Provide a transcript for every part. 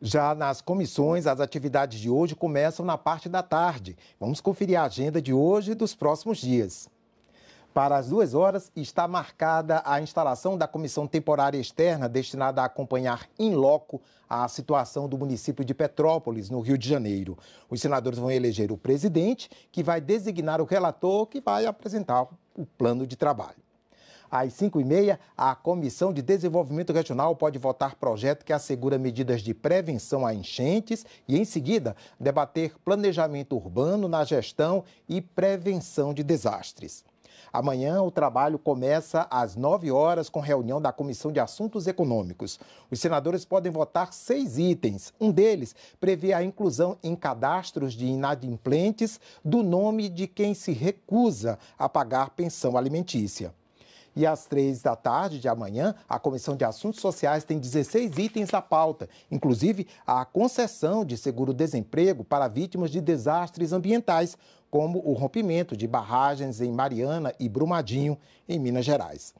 Já nas comissões, as atividades de hoje começam na parte da tarde. Vamos conferir a agenda de hoje e dos próximos dias. Para as duas horas está marcada a instalação da comissão temporária externa destinada a acompanhar em loco a situação do município de Petrópolis, no Rio de Janeiro. Os senadores vão eleger o presidente, que vai designar o relator que vai apresentar o plano de trabalho. Às 5h30, a Comissão de Desenvolvimento Regional pode votar projeto que assegura medidas de prevenção a enchentes e, em seguida, debater planejamento urbano na gestão e prevenção de desastres. Amanhã, o trabalho começa às 9 horas com reunião da Comissão de Assuntos Econômicos. Os senadores podem votar seis itens. Um deles prevê a inclusão em cadastros de inadimplentes do nome de quem se recusa a pagar pensão alimentícia. E às três da tarde de amanhã, a Comissão de Assuntos Sociais tem 16 itens na pauta, inclusive a concessão de seguro-desemprego para vítimas de desastres ambientais, como o rompimento de barragens em Mariana e Brumadinho, em Minas Gerais.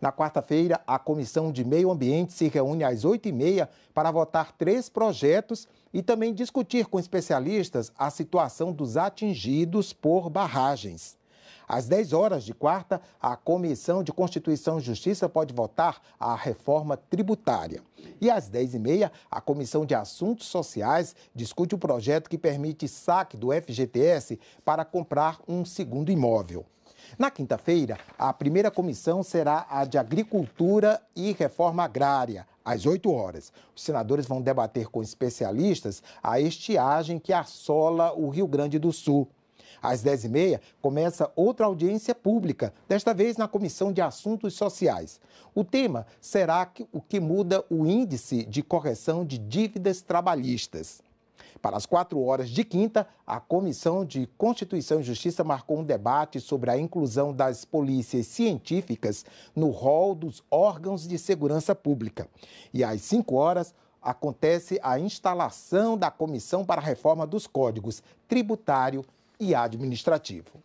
Na quarta-feira, a Comissão de Meio Ambiente se reúne às 8h30 para votar três projetos e também discutir com especialistas a situação dos atingidos por barragens. Às 10 horas de quarta, a Comissão de Constituição e Justiça pode votar a reforma tributária. E às 10h30, a Comissão de Assuntos Sociais discute o projeto que permite saque do FGTS para comprar um segundo imóvel. Na quinta-feira, a primeira comissão será a de Agricultura e Reforma Agrária, às 8 horas. Os senadores vão debater com especialistas a estiagem que assola o Rio Grande do Sul. Às 10h30, começa outra audiência pública, desta vez na Comissão de Assuntos Sociais. O tema será o que muda o índice de correção de dívidas trabalhistas. Para as quatro horas de quinta, a Comissão de Constituição e Justiça marcou um debate sobre a inclusão das polícias científicas no rol dos órgãos de segurança pública. E às cinco horas, acontece a instalação da Comissão para a Reforma dos Códigos Tributário e administrativo.